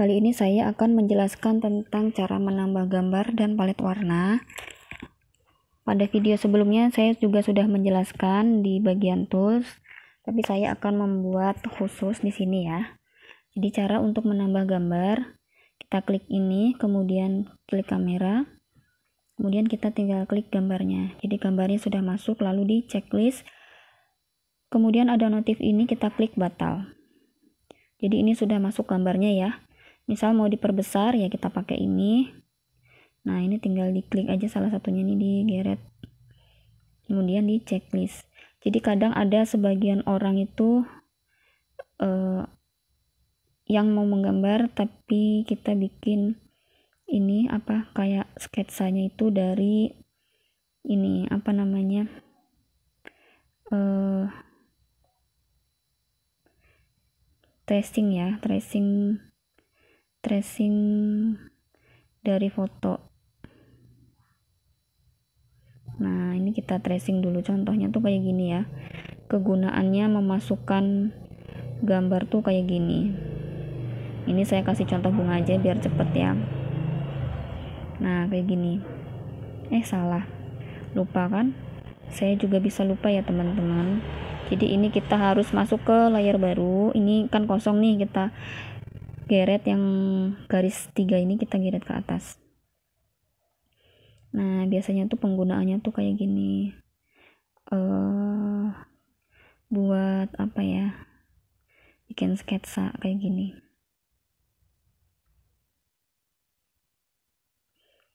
Kali ini saya akan menjelaskan tentang cara menambah gambar dan palet warna. Pada video sebelumnya saya juga sudah menjelaskan di bagian tools, tapi saya akan membuat khusus di sini ya. Jadi cara untuk menambah gambar, kita klik ini, kemudian klik kamera, kemudian kita tinggal klik gambarnya. Jadi gambarnya sudah masuk lalu di checklist. Kemudian ada notif ini kita klik batal. Jadi ini sudah masuk gambarnya ya misal mau diperbesar ya kita pakai ini nah ini tinggal diklik aja salah satunya nih digeret kemudian di checklist jadi kadang ada sebagian orang itu uh, yang mau menggambar tapi kita bikin ini apa kayak sketsanya itu dari ini apa namanya uh, tracing ya tracing tracing dari foto nah ini kita tracing dulu contohnya tuh kayak gini ya kegunaannya memasukkan gambar tuh kayak gini ini saya kasih contoh bunga aja biar cepet ya nah kayak gini eh salah lupa kan saya juga bisa lupa ya teman-teman jadi ini kita harus masuk ke layar baru ini kan kosong nih kita geret yang garis tiga ini kita geret ke atas nah biasanya tuh penggunaannya tuh kayak gini uh, buat apa ya bikin sketsa kayak gini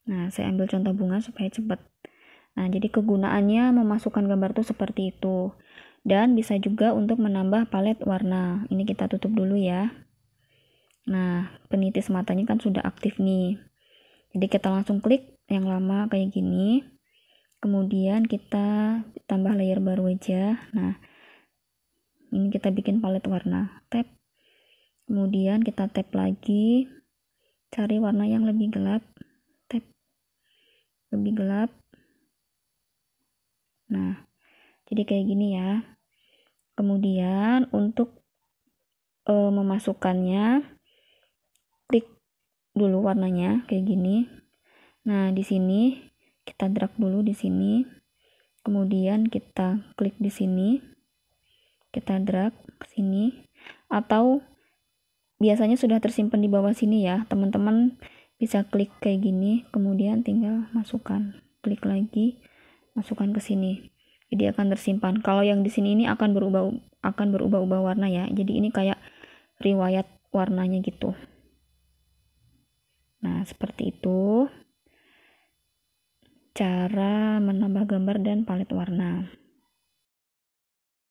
nah saya ambil contoh bunga supaya cepat nah jadi kegunaannya memasukkan gambar tuh seperti itu dan bisa juga untuk menambah palet warna ini kita tutup dulu ya Nah, penitis matanya kan sudah aktif nih. Jadi kita langsung klik yang lama kayak gini. Kemudian kita tambah layer baru aja. Nah, ini kita bikin palet warna. Tap. Kemudian kita tap lagi. Cari warna yang lebih gelap. Tap. Lebih gelap. Nah, jadi kayak gini ya. Kemudian untuk e, memasukkannya klik dulu warnanya kayak gini. Nah, di sini kita drag dulu di sini. Kemudian kita klik di sini. Kita drag ke sini atau biasanya sudah tersimpan di bawah sini ya. Teman-teman bisa klik kayak gini, kemudian tinggal masukkan. Klik lagi, masukkan ke sini. Jadi akan tersimpan. Kalau yang di sini ini akan berubah akan berubah-ubah warna ya. Jadi ini kayak riwayat warnanya gitu. Nah, seperti itu cara menambah gambar dan palet warna.